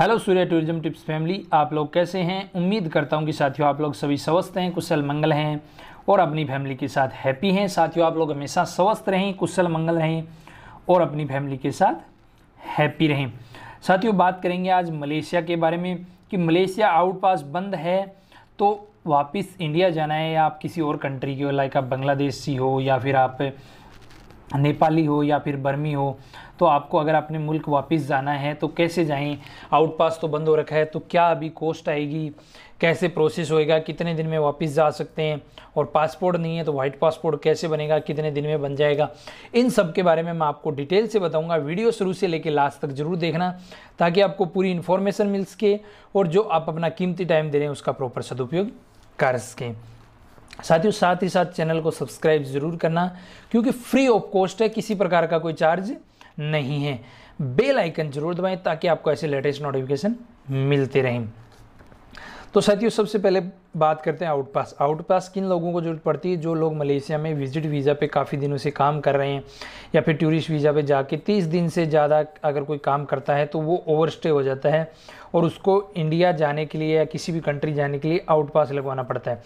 hello Surya tourism tips family आप लोग कैसे हैं उम्मीद करता हूं कि साथियों आप लोग सभी स्वस्थ हैं कुशल मंगल हैं और अपनी फैमिली के साथ हैप्पी हैं साथियों आप लोग हमेशा स्वस्थ रहें कुशल मंगल रहें और अपनी फैमिली के साथ हैप्पी रहें साथियों बात करेंगे आज मलेशिया के बारे में कि मलेशिया आउट पास बंद है तो वापस इंडिया जाना है या आप किसी और कंट्री के हो लाइक आप बांग्लादेशी हो या फिर आप नेपाली हो या फिर बर्मी हो तो आपको अगर अपने मुल्क वापस जाना है तो कैसे जाएं आउट पास तो बंद हो रखा है तो क्या अभी कोस्ट आएगी कैसे प्रोसेस होएगा कितने दिन में वापस जा सकते हैं और पासपोर्ट नहीं है तो वाइट पासपोर्ट कैसे बनेगा कितने दिन में बन जाएगा इन सब के बारे में मैं आपको डिटेल से बताऊंगा वीडियो शुरू से लेकर लास्ट तक ज़रूर देखना ताकि आपको पूरी इन्फॉर्मेशन मिल सके और जो आप अपना कीमती टाइम दे रहे हैं उसका प्रॉपर सदुपयोग कर सकें साथ ही साथ ही साथ चैनल को सब्सक्राइब ज़रूर करना क्योंकि फ्री ऑफ कॉस्ट है किसी प्रकार का कोई चार्ज नहीं है बेल आइकन जरूर दबाएं ताकि आपको ऐसे लेटेस्ट नोटिफिकेशन मिलते रहें तो साथियों सबसे पहले बात करते हैं आउट पास किन लोगों को जरूरत पड़ती है जो लोग मलेशिया में विजिट वीज़ा पे काफ़ी दिनों से काम कर रहे हैं या फिर टूरिस्ट वीज़ा पे जाके 30 दिन से ज़्यादा अगर कोई काम करता है तो वो ओवरस्टे हो जाता है और उसको इंडिया जाने के लिए या किसी भी कंट्री जाने के लिए आउट पास लगवाना पड़ता है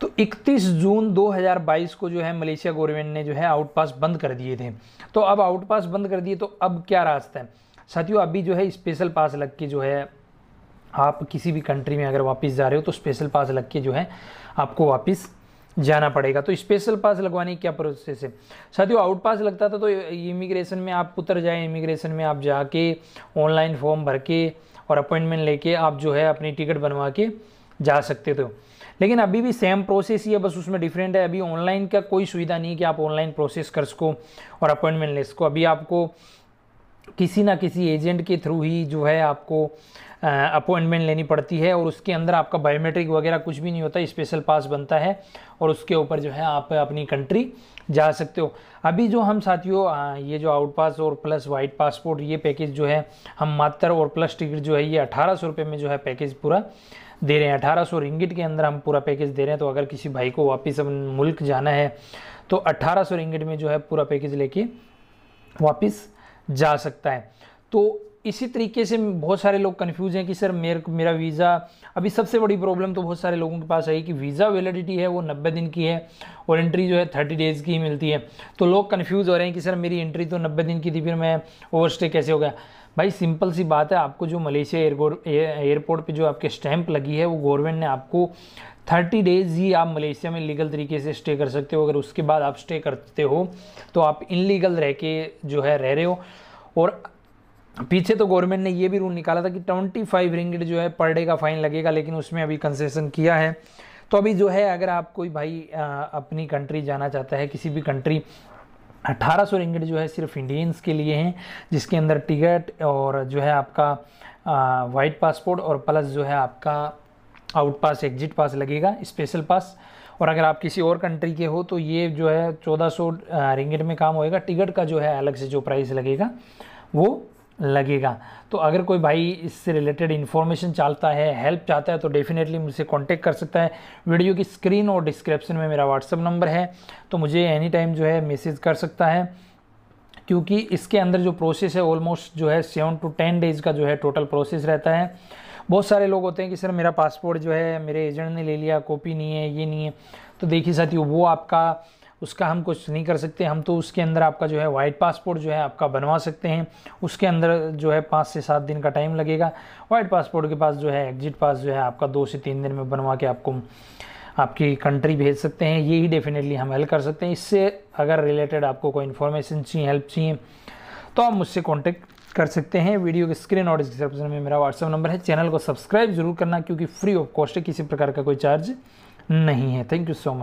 तो 31 जून 2022 को जो है मलेशिया गवर्नमेंट ने जो है आउट पास बंद कर दिए थे तो अब आउट पास बंद कर दिए तो अब क्या रास्ता है साथियों अभी जो है स्पेशल पास लग के जो है आप किसी भी कंट्री में अगर वापस जा रहे हो तो स्पेशल पास लग के जो है आपको वापस जाना पड़ेगा तो स्पेशल पास लगवाने की क्या प्रोसेस है साथियों आउट पास लगता था तो इमिग्रेशन में आप उतर जाए इमिग्रेशन में आप जाके ऑनलाइन फॉर्म भर के और अपॉइंटमेंट लेके आप जो है अपनी टिकट बनवा के जा सकते थे लेकिन अभी भी सेम प्रोसेस ही है बस उसमें डिफरेंट है अभी ऑनलाइन का कोई सुविधा नहीं है कि आप ऑनलाइन प्रोसेस कर सको और अपॉइंटमेंट ले सको अभी आपको किसी ना किसी एजेंट के थ्रू ही जो है आपको अपॉइंटमेंट लेनी पड़ती है और उसके अंदर आपका बायोमेट्रिक वगैरह कुछ भी नहीं होता स्पेशल पास बनता है और उसके ऊपर जो है आप अपनी कंट्री जा सकते हो अभी जो हम साथियों ये जो आउट पास और प्लस वाइट पासपोर्ट ये पैकेज जो है हम मात्र और प्लस टिकट जो है ये अठारह सौ में जो है पैकेज पूरा दे रहे हैं अठारह सौ रिंगिट के अंदर हम पूरा पैकेज दे रहे हैं तो अगर किसी भाई को वापस मुल्क जाना है तो अट्ठारह सौ में जो है पूरा पैकेज लेके वापस जा सकता है तो इसी तरीके से बहुत सारे लोग कन्फ्यूज हैं कि सर मेरे मेरा वीज़ा अभी सबसे बड़ी प्रॉब्लम तो बहुत सारे लोगों के पास आई कि वीज़ा वैलिडिटी है वो नब्बे दिन की है और एंट्री जो है थर्टी डेज़ की ही मिलती है तो लोग कन्फ्यूज़ हो रहे हैं कि सर मेरी एंट्री तो नब्बे दिन की थी फिर मैं ओवरस्टे कैसे हो गया भाई सिंपल सी बात है आपको जो मलेशिया एयरपोर्ट पे जो आपके स्टैंप लगी है वो गवर्नमेंट ने आपको थर्टी डेज ही आप मलेशिया में लीगल तरीके से स्टे कर सकते हो अगर उसके बाद आप स्टे करते हो तो आप इनलीगल रह के जो है रह रहे हो और पीछे तो गवर्नमेंट ने ये भी रूल निकाला था कि ट्वेंटी फाइव रिंगड जो है पर डे का फ़ाइन लगेगा लेकिन उसमें अभी कंसेशन किया है तो अभी जो है अगर आप कोई भाई आ, अपनी कंट्री जाना चाहता है किसी भी कंट्री अट्ठारह सौ रिंगट जो है सिर्फ इंडियंस के लिए हैं जिसके अंदर टिकट और जो है आपका वाइट पासपोर्ट और प्लस जो है आपका आउट पास एग्जिट पास लगेगा स्पेशल पास और अगर आप किसी और कंट्री के हो तो ये जो है 1400 रिंगट में काम होएगा टिकट का जो है अलग से जो प्राइस लगेगा वो लगेगा तो अगर कोई भाई इससे रिलेटेड इन्फॉर्मेशन चाहता है हेल्प चाहता है तो डेफिनेटली मुझसे कांटेक्ट कर सकता है वीडियो की स्क्रीन और डिस्क्रिप्शन में मेरा व्हाट्सअप नंबर है तो मुझे एनी टाइम जो है मैसेज कर सकता है क्योंकि इसके अंदर जो प्रोसेस है ऑलमोस्ट जो है सेवन टू टेन डेज़ का जो है टोटल प्रोसेस रहता है बहुत सारे लोग होते हैं कि सर मेरा पासपोर्ट जो है मेरे एजेंट ने ले लिया कॉपी नहीं है ये नहीं है तो देखिए साथियों वो आपका उसका हम कुछ नहीं कर सकते हम तो उसके अंदर आपका जो है वाइट पासपोर्ट जो है आपका बनवा सकते हैं उसके अंदर जो है पाँच से सात दिन का टाइम लगेगा वाइट पासपोर्ट के पास जो है एग्जिट पास जो है आपका दो से तीन दिन में बनवा के आपको आपकी कंट्री भेज सकते हैं ये ही डेफिनेटली हम हेल्प कर सकते हैं इससे अगर रिलेटेड आपको कोई इन्फॉर्मेशन चाहिए हेल्प चाहिए तो आप मुझसे कॉन्टेक्ट कर सकते हैं वीडियो के स्क्रीन और डिस्क्रिप्शन में मेरा व्हाट्सअप नंबर है चैनल को सब्सक्राइब जरूर करना क्योंकि फ्री ऑफ कॉस्ट है किसी प्रकार का कोई चार्ज नहीं है थैंक यू सो मच